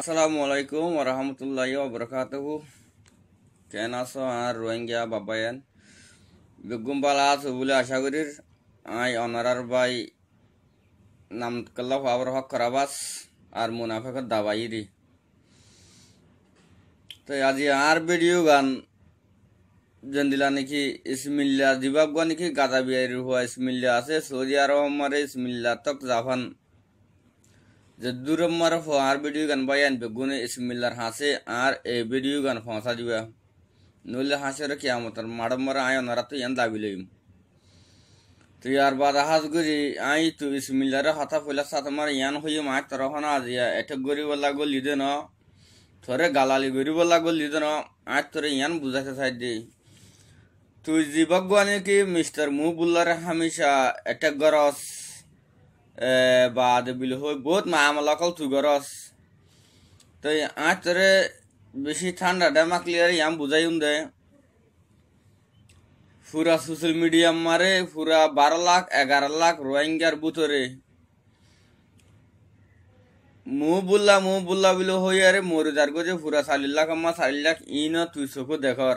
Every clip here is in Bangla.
আসসালামু আলাইকুম রহমতুল্লাহ বরকাতহ কেন আছো আর রোহিঙ্গা বাবায়ান বেগুমপালা আছো বলে আশা করি আই অনারার বাই নাম কল্লা ফাবর হক করাবাস আর মুনাফেকর দাবাই রি তো আজি আর ভিডিও গান জন্দিলা নাকি ইসমিল্লা দিবাগ নাকি গাজা বিয়ারি হুয়া ইসমিল্লা আছে সৌদি আরব মারে ইসমিল্লা তক জাভান যে দূরম মারা আর ভিডিও গান বাই আনবে গুনে ইসমিল্লার হাসে আর এ ভিডিও গান ফাঁসা দিবা নইলে হাসে রে কিয়ামতর মারম মারা আয় অনারা তো ইয়ান দাবি লইম তো ইয়ার বাদ হাস গরি আই তু ইসমিল্লার হাতা ফইলা সাথে মার ইয়ান হই মা তরহনা আজিয়া এটা গরি বলা গো লিদে ন থরে গালালি গরি বলা গো লিদে ন আজ তোরে ইয়ান বুঝাতে চাই দে তুই জীবজ্ঞানী কি মিস্টার মুহবুল্লার হামেশা এটা গরস بعد হয়ে বহুত মামলা কল তু গরস তো আজ তোরে বেশি ঠান্ডা ডেমা ক্লিয়ার ইয়াম বুঝাই দে পুরা সোশ্যাল মিডিয়া মারে পুরা বারো লাখ এগারো লাখ রোহিঙ্গার বুতরে মু বুল্লা মু বুল্লা বিলো আরে মোর যার গজে পুরা চালি লাখ আম্মা চালি লাখ ইন তুই চকু দেখর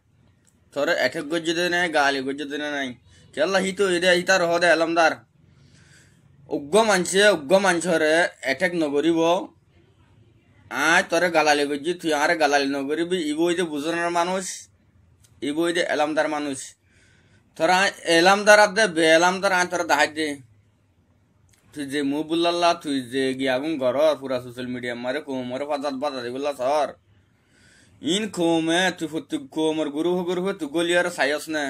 এক এক গজ্জ দিনে গালি গজ্জ দিনে নাই কেলা হিতো এদে হিতার হদে এলামদার উগ্র মানছে উগ্র মানছরে এক এক নগরিব আয় তোরে গালালি গজ্জি তুই আরে গালালি নগরিবি ইবো ইদে বুজনের মানুষ ইবো ইদে এলামদার মানুষ তোরা এলামদার আদে বে এলামদার আয় তোরা দাহাই দে তুই যে মুবুল্লাল্লাহ তুই যে গিয়াগুন ঘর পুরা সোশ্যাল মিডিয়া মারে কুমরে ফাজাত বাদা এগুলা সর ইন কৌমে তু ফুতু কোমর গুরু হো গুরু হো তু গোলি আর সায়স নে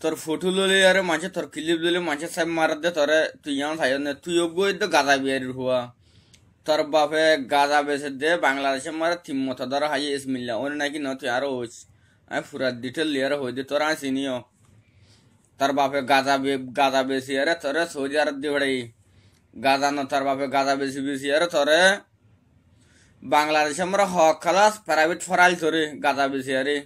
তোর ফটো ললে আর মাঝে তোর ক্লিপ ললে মাঝে সাহেব মারা দে তোরে তুই ইয়ান সায়স নে তুই অগ্য তো গাঁজা বিয়ারির হুয়া তোর বাপে গাঁজা বেসে দে বাংলাদেশে মারা তিন মতো ধর হাই ইসমিল্লা ওর নাকি ন তুই আরো হইস আমি পুরা ডিটেল লিয়ার হই দে তোর আমি চিনিও তার বাপে গাঁজা গাঁজা বেশি আরে তোরে সৌদি আরব দিয়ে গাঁজা ন তার বাপে গাঁজা বেশি বেশি আরে তোরে বাংলাদেশে আমরা হক খালাস প্রাইভেট ফরাইল চরি গাঁজা বেশিয়ারি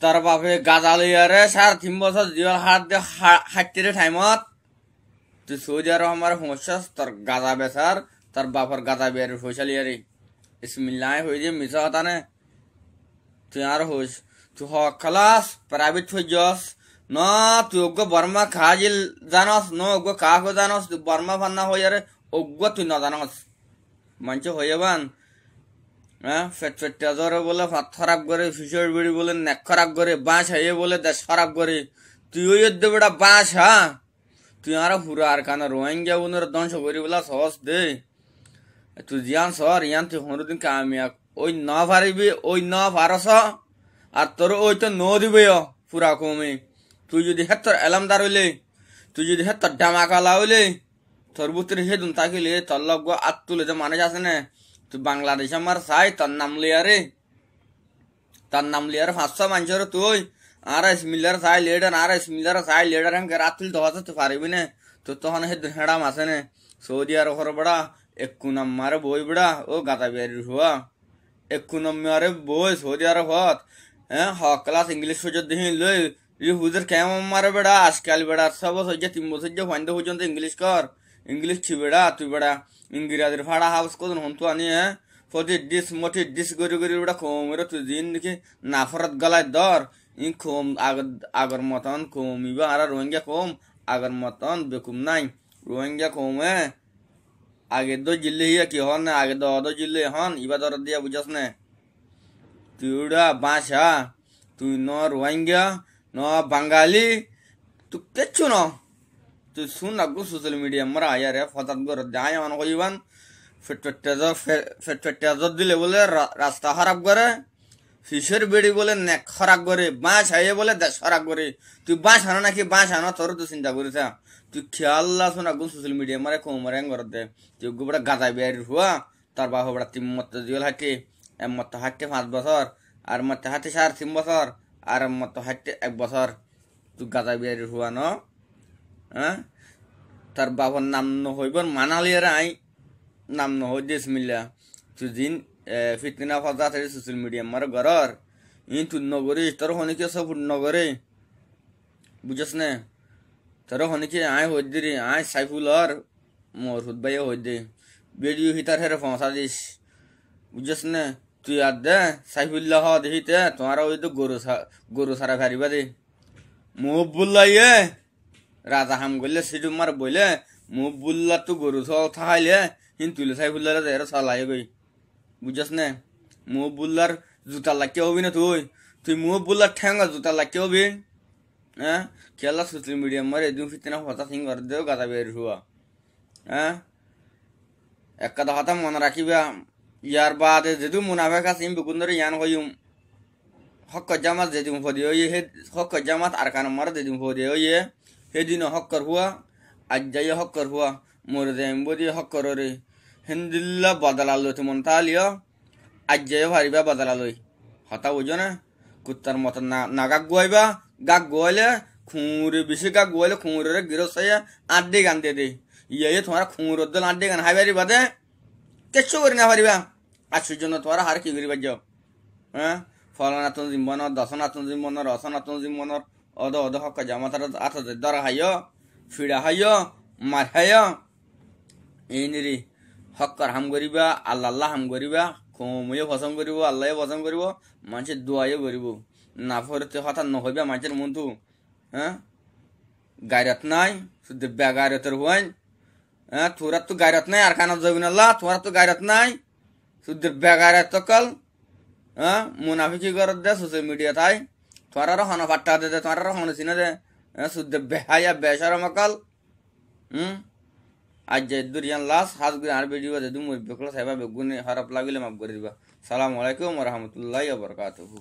তার বাপে গাঁজা লইয়ারে সার তিন বছর জীবন হাত দিয়ে হাঁটতে টাইমত তুই সৌদি আরব আমার সমস্যা তোর গাঁজা বেচার তার বাপর গাঁজা বিয়ারি পয়সা লিয়ারি ইসমিল্লায় হয়ে যে মিশা হতানে তুই আর হইস তুই হক খালাস প্রাইভেট হইস ন তুই অজ্ঞ বর্মা খাজিল জানস ন অজ্ঞ কাকও জানস তুই বর্মা ফান্না হইয়ারে অজ্ঞ তুই না জানস মঞ্চ হয়ে বান হ্যাঁ ফেট ফেট ধরে বলে ভাত খারাপ করে ফিসর বিড়ি বলে নেক খারাপ করে বাঁশ হাইয়ে বলে দেশ খারাপ করে তুই ওই দে বেটা বাঁশ হ্যাঁ তুই আর হুরা আর কানা রোহিঙ্গা বোনের ধ্বংস করি বলে সহজ দে তুই জিয়ান সর ইয়ান তুই হনু দিন কামিয়াক ওই ন ভারিবি ওই ন ভারস আর তোর ওই তো ন দিবে পুরা কমে তুই যদি হেত্তর এলামদার হইলে তুই যদি হেত্তর ডামাকালা হইলে থরবুত্রে হে দুন থাকিলে তোর লগ আত তুলে যে মানুষ আছে না তুই বাংলাদেশ আমার সাই তার নাম লিয়ারে তার নাম লিয়ারে পাঁচশো মানুষের তুই আর এস মিলার সাই লিডার আর এস মিলার সাই লিডার হ্যাঁ রাত তুলে ধোয়াতে তুই পারবি না তো তখন হে হেড়াম আছে না সৌদি আর ঘর বড়া একু মারে বই বড়া ও গাতা বিহারি হওয়া একু নম্মারে বই সৌদি আর হত হ্যাঁ হ ক্লাস ইংলিশ সুযোগ দিহি লই হুজুর কেমন মারে বেড়া আজকাল বেড়া সব সহ্য তিন বছর যে ফাইন্দ পর্যন্ত ইংলিশ কর ইংলিশ ছিবেড়া তুই বেড়া ইংরাজির ভাড়া হাউস কদন হন্তু আনি হ্যাঁ ফতি ডিস মতি ডিস গরি গরি বেড়া খোমের তুই দিন দেখি নাফরত গলায় দর ইং খোম আগর মতন খোমিবা আর রোহিঙ্গা খোম আগর মতন বেকুম নাই রোহিঙ্গা খোমে আগে দো জিল্লে হিয়া কি হন না আগে দো দো জিল্লে হন ইবা দর দিয়া বুঝাস না তুই উড়া বাঁশা তুই ন রোহিঙ্গা ন বাঙালি তুই কিচ্ছু ন tu শুন aku সোশ্যাল মিডিয়া মরা ayar রে ফতাত gor যায় মান কইবান iban fetfettaza fetfettaza dile bole rasta harap gore ফিশের বেড়ি বলে নেক খারাপ করে বাঁশ হাইয়ে বলে দেশ খারাপ করে তুই বাঁশ আনো নাকি বাঁশ আনো তোর তো চিন্তা করিস তুই খেয়াল শোন আগুন সোশ্যাল মিডিয়া মারে কম মারে ঘর দে তুই গোবরা গাঁদা বেড়ি হুয়া তার বাবা বড়া তিন মত জিয়াল হাঁটে এম মত হাঁটে পাঁচ বছর আর মতো হাঁটে সাড়ে তিন বছর আর মতো হাঁটে এক বছর তুই গাঁদা বেড়ি হুয়া ন হ্যাঁ তার বাবার নাম নহইবর মানালিয়ার আই নাম নহই দেশমিল্লা তুজিন ফিতনা ফজা থাকে সোশ্যাল মিডিয়া মার ঘরর ইন তুই নগরে তোর হনিকে সব নগরে বুঝছ না তোর হনিকে আয় হইদি রে আয় সাইফুল আর মোর হুদবাই হইদে ভিডিও হিতার হেরে ফসা দিস বুঝছ না তুই আর দে সাইফুল্লাহ দেখিতে তোমার ওই তো গরু গরু সারা ফেরিবা দে মোহবুল্লাহ ইয়ে রাজা হাম গলে সিডু মার বইলে মু বুল্লা তু গরু থল থাইলে হিন তুলে থাই বুল্লারা যাই চালাই গই বুঝাস নে মু বুল্লার জুতা লাগতে হবি না তুই তুই মু বুল্লার ঠ্যাঙ্গা জুতা লাগতে হবি হ্যাঁ খেলা সোশ্যাল মিডিয়া মারে দু ফিতনা হতা সিং করে দেও গাদা বের হুয়া হ্যাঁ এক কথা কথা মনে রাখিবা ইয়ার বাদে যেহেতু মুনাফা আছে বেগুন ধরে ইয়ান কইম হক জামাত যেদিন ফদিও ইয়ে হক জামাত আর কান মারে যেদিন ফদিও ইয়ে hedino hokkar huwa ajjaya hokkar huwa mordaim bodi hokkorore hindilla badalalo te montalio ajjaya variba badalaloi হতা বুঝো না কুত্তার মতন না না গাক গোয়াইবা গাক গোয়ালে খুঁড়ে বেশি গাক গোয়ালে খুঁড়ে গিরস হয়ে আড্ডে গান দিয়ে দে ইয়ে, ইয়ে তোমার খুঁড়োর দল আড্ডে গান হাইবারি বাদে কিচ্ছু করি না পারিবা আর জন্য তোমার হার কি করিবার যাও হ্যাঁ ফলনাথন জিম্বনর দশনাথন জিম্বনর অসনাথন জিম্বনর অদ অদ হকা জামাতার আতাতে দরা হাইয় ফিড়া হাইয় মার হাইয় এই নিরি হক্কর হাম করিবা আল্লাহ আল্লাহ হাম করিবা কময়ে পছন্দ করিব আল্লাহে ভজন করিব মানুষের দোয়াইও করিব না ফরতে হঠাৎ নহইবা মানুষের মন্তু হ্যাঁ গায়রাত নাই শুধু বেগায়রতের হইন হ্যাঁ তোরা তো গায়রাত নাই আর কানা যাবি আল্লাহ তোরা তো গায়রাত নাই শুধু বেগায়রাত কাল হ্যাঁ মুনাফিকি করত দে সোশ্যাল মিডিয়া তাই তোরারও হন পাট্টা দে তোরারও হন চিনে দে শুদ্ধ বেহায়া বেসর মকাল হুম আজ যে দুরিয়ান লাশ হাত গুলি আর ভিডিও দে দুমুর বেকলা সাহেবা বেগুনে খারাপ লাগিলে মাফ করে দিবা সালাম আলাইকুম রহমতুল্লাহ বরকাতহু